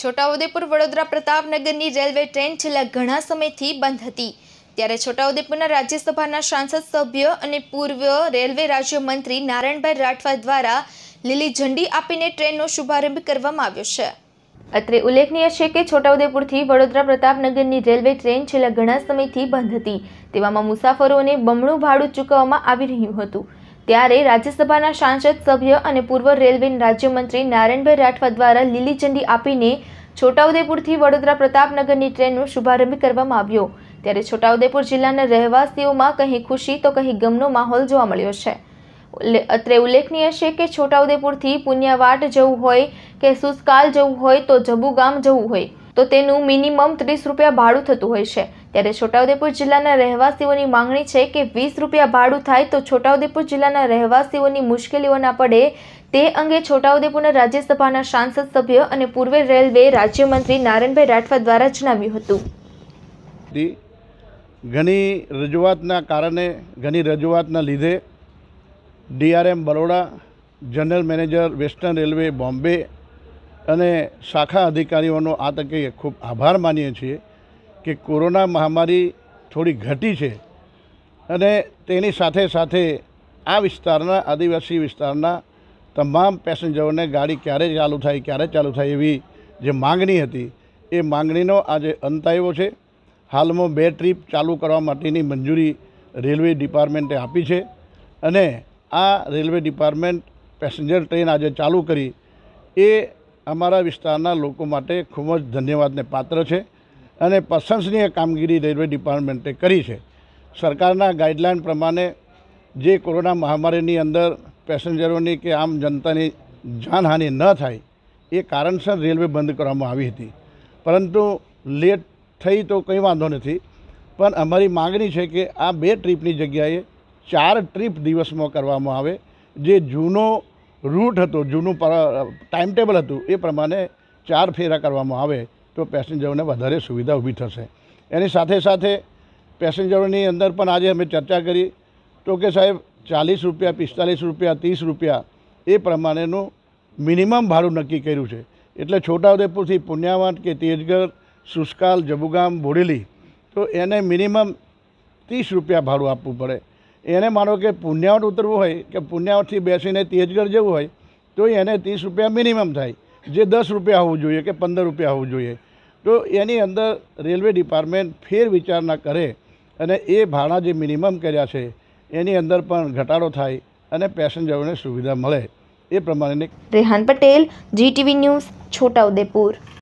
છોટાઉદેપુર વડોદરા પ્રતાપનગરની railway train છેલ્લા ઘણા સમયથી બંધ હતી ત્યારે છોટાઉદેપુરના રાજ્યસભાના સાંસદ સભ્ય અને પૂર્વ રેલવે રાજ્યમંત્રી નારાયણભાઈ રાઠવા દ્વારા લીલી ઝંડી આપીને ટ્રેનનો શુભારંભ કરવામાં આવ્યો છે અત્રે ઉલ્લેખનીય છે કે છોટાઉદેપુરથી વડોદરા પ્રતાપનગરની રેલવે ટ્રેન છેલ્લા ઘણા સમયથી બંધ હતી તેવામાં મુસાફરોને બમણું ભાડું ચૂકવવામાં આવી રહ્યું હતું ત્યારે રાજ્યસભાના સાંસદ સભ્ય અને પૂર્વ રેલવે રાજ્યમંત્રી નારાયણભાઈ રાઠવા દ્વારા લીલી ઝંડી આપીને છોટાઉદેપુરથી વડોદરા પ્રતાપનગરની ટ્રેનનો શુભારંભ કરવામાં આવ્યો ત્યારે છોટાઉદેપુર જિલ્લાના રહેવાસીઓમાં કહી ખુશી તો કંઈ ગમનો માહોલ જોવા મળ્યો છે અત્રે ઉલ્લેખનીય છે કે છોટાઉદેપુરથી પુણ્યવાટ જવું હોય કે સુસ્કાલ જવું હોય તો જબુગામ જવું હોય તો તેનું મિનિમમ ત્રીસ રૂપિયા ભાડું થતું હોય છે ત્યારે છોટાઉદેપુર જિલ્લાના રહેવાસીઓની માંગણી છે કે વીસ રૂપિયા ભાડું થાય તો છોટાઉદેપુર જિલ્લાના રહેવાસીઓની મુશ્કેલીઓ ના પડે તે અંગે છોટાઉદેપુરના રાજ્યસભાના સાંસદ સભ્ય અને પૂર્વ રેલવે રાજ્યમંત્રી નારાયણભાઈ રાઠવા દ્વારા જણાવ્યું હતું ઘણી રજૂઆતના કારણે ઘણી રજૂઆતના લીધે DRM Baroda general manager western railway Bombay અને શાખા અધિકારીઓનો આ તકે ખૂબ આભાર માનીએ છીએ કે કોરોના મહામારી થોડી ઘટી છે અને તેની સાથે સાથે આ વિસ્તારના આદિવાસી વિસ્તારના તમામ પેસેન્જરોને ગાડી ક્યારે ચાલુ થાય ક્યારે ચાલુ થાય એવી જે માગણી હતી એ માગણીનો આજે અંત આવ્યો છે હાલમાં બે ટ્રીપ ચાલુ કરવા માટેની મંજૂરી રેલવે ડિપાર્ટમેન્ટે આપી છે અને આ રેલવે ડિપાર્ટમેન્ટ પેસેન્જર ટ્રેન આજે ચાલુ કરી એ અમારા વિસ્તારના લોકો માટે ખૂબ જ ધન્યવાદને પાત્ર છે અને પ્રશંસનીય કામગીરી રેલવે ડિપાર્ટમેન્ટે કરી છે સરકારના ગાઈડલાઇન પ્રમાણે જે કોરોના મહામારીની અંદર પેસેન્જરોની કે આમ જનતાની જાનહાનિ ન થાય એ કારણસર રેલવે બંધ કરવામાં આવી હતી પરંતુ લેટ થઈ તો કંઈ વાંધો નથી પણ અમારી માગણી છે કે આ બે ટ્રીપની જગ્યાએ ચાર ટ્રીપ દિવસમાં કરવામાં આવે જે જૂનો રૂટ હતો જૂનું ટાઈમ ટેબલ હતું એ પ્રમાણે ચાર ફેરા કરવામાં આવે તો પેસેન્જરોને વધારે સુવિધા ઊભી થશે એની સાથે સાથે પેસેન્જરોની અંદર પણ આજે અમે ચર્ચા કરી તો કે સાહેબ ચાલીસ રૂપિયા પિસ્તાલીસ રૂપિયા ત્રીસ રૂપિયા એ પ્રમાણેનું મિનિમમ ભાડું નક્કી કર્યું છે એટલે છોટાઉદેપુરથી પુણ્યાવાંટ કે તેજગર સુસ્કાલ જબુગામ બોડેલી તો એને મિનિમમ ત્રીસ રૂપિયા ભાડું આપવું પડે એને માનો કે પુણ્યાવટ ઉતરવું હોય કે પુણ્યાવટથી બેસીને તેજગર જવું હોય તો એને ત્રીસ રૂપિયા મિનિમમ થાય જે દસ રૂપિયા હોવું જોઈએ કે પંદર રૂપિયા હોવું જોઈએ તો એની અંદર રેલવે ડિપાર્ટમેન્ટ ફેર વિચારણા કરે અને એ ભાડા જે મિનિમમ કર્યા છે એની અંદર પણ ઘટાડો થાય અને પેસેન્જરોને સુવિધા મળે એ પ્રમાણેની રેહાન પટેલ જીટીવી ન્યૂઝ છોટાઉદેપુર